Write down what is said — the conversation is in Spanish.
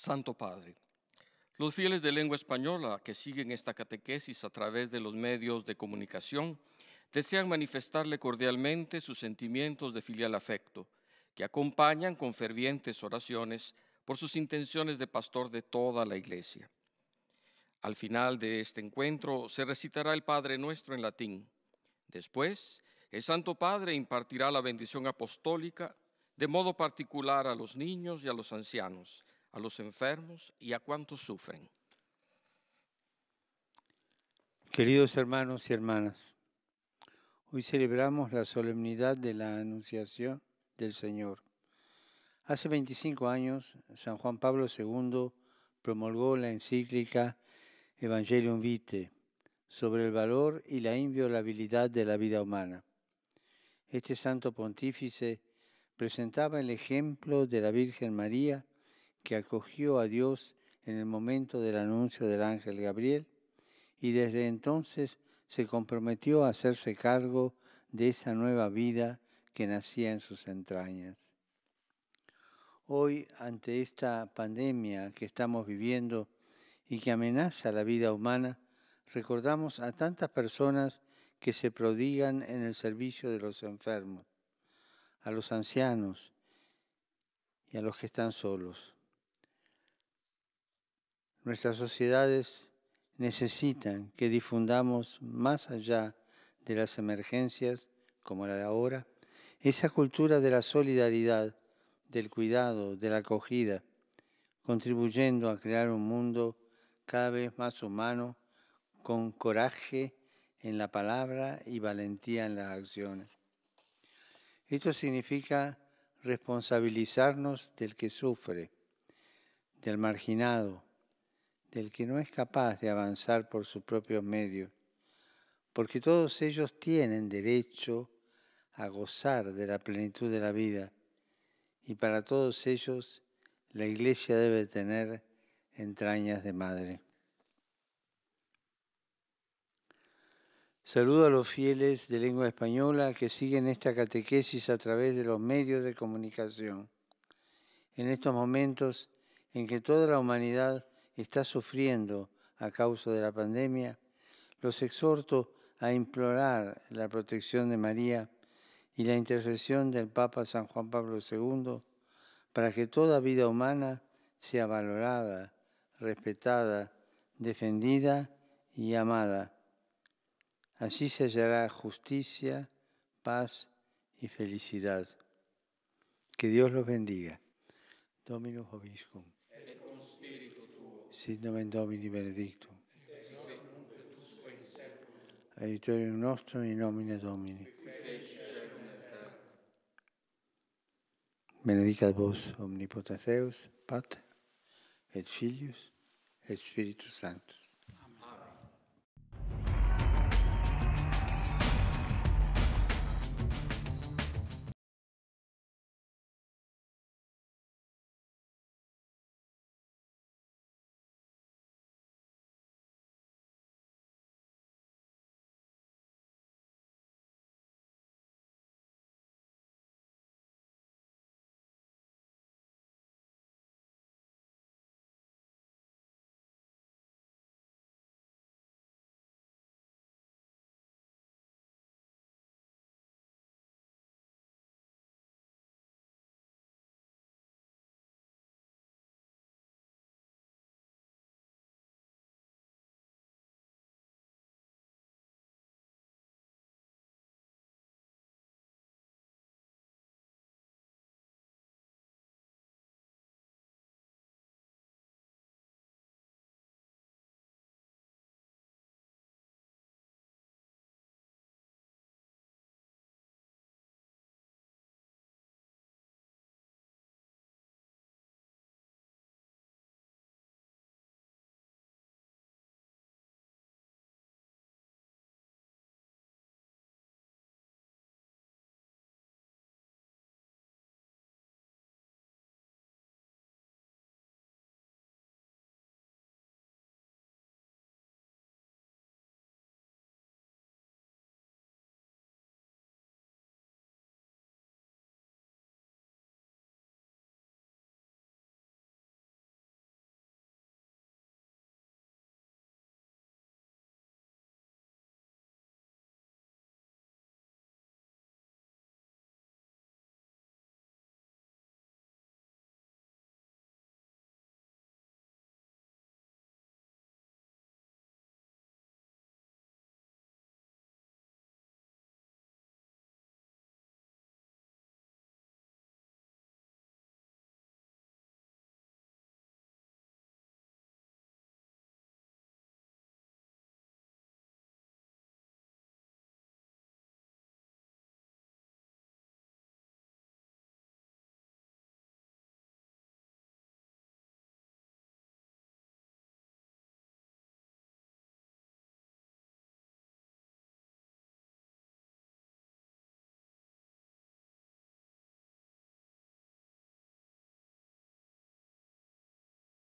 Santo Padre. Los fieles de lengua española que siguen esta catequesis a través de los medios de comunicación desean manifestarle cordialmente sus sentimientos de filial afecto, que acompañan con fervientes oraciones por sus intenciones de pastor de toda la iglesia. Al final de este encuentro se recitará el Padre Nuestro en latín. Después, el Santo Padre impartirá la bendición apostólica de modo particular a los niños y a los ancianos, a los enfermos y a cuantos sufren. Queridos hermanos y hermanas, hoy celebramos la solemnidad de la Anunciación del Señor. Hace 25 años, San Juan Pablo II promulgó la encíclica Evangelium Vitae sobre el valor y la inviolabilidad de la vida humana. Este santo pontífice presentaba el ejemplo de la Virgen María que acogió a Dios en el momento del anuncio del ángel Gabriel y desde entonces se comprometió a hacerse cargo de esa nueva vida que nacía en sus entrañas. Hoy, ante esta pandemia que estamos viviendo y que amenaza la vida humana, recordamos a tantas personas que se prodigan en el servicio de los enfermos, a los ancianos y a los que están solos. Nuestras sociedades necesitan que difundamos más allá de las emergencias, como la de ahora, esa cultura de la solidaridad, del cuidado, de la acogida, contribuyendo a crear un mundo cada vez más humano, con coraje en la palabra y valentía en las acciones. Esto significa responsabilizarnos del que sufre, del marginado, del que no es capaz de avanzar por sus propios medios, porque todos ellos tienen derecho a gozar de la plenitud de la vida, y para todos ellos la Iglesia debe tener entrañas de madre. Saludo a los fieles de lengua española que siguen esta catequesis a través de los medios de comunicación. En estos momentos en que toda la humanidad está sufriendo a causa de la pandemia, los exhorto a implorar la protección de María y la intercesión del Papa San Juan Pablo II para que toda vida humana sea valorada, respetada, defendida y amada. Así se hallará justicia, paz y felicidad. Que Dios los bendiga. Dominus Obiscum. Sit nomen Domini benedictum. Aiutorium nostrum in nomine Domini. Benedicat vos omnipotens Deus, Pater, et Filius, et Spiritus Sanctus.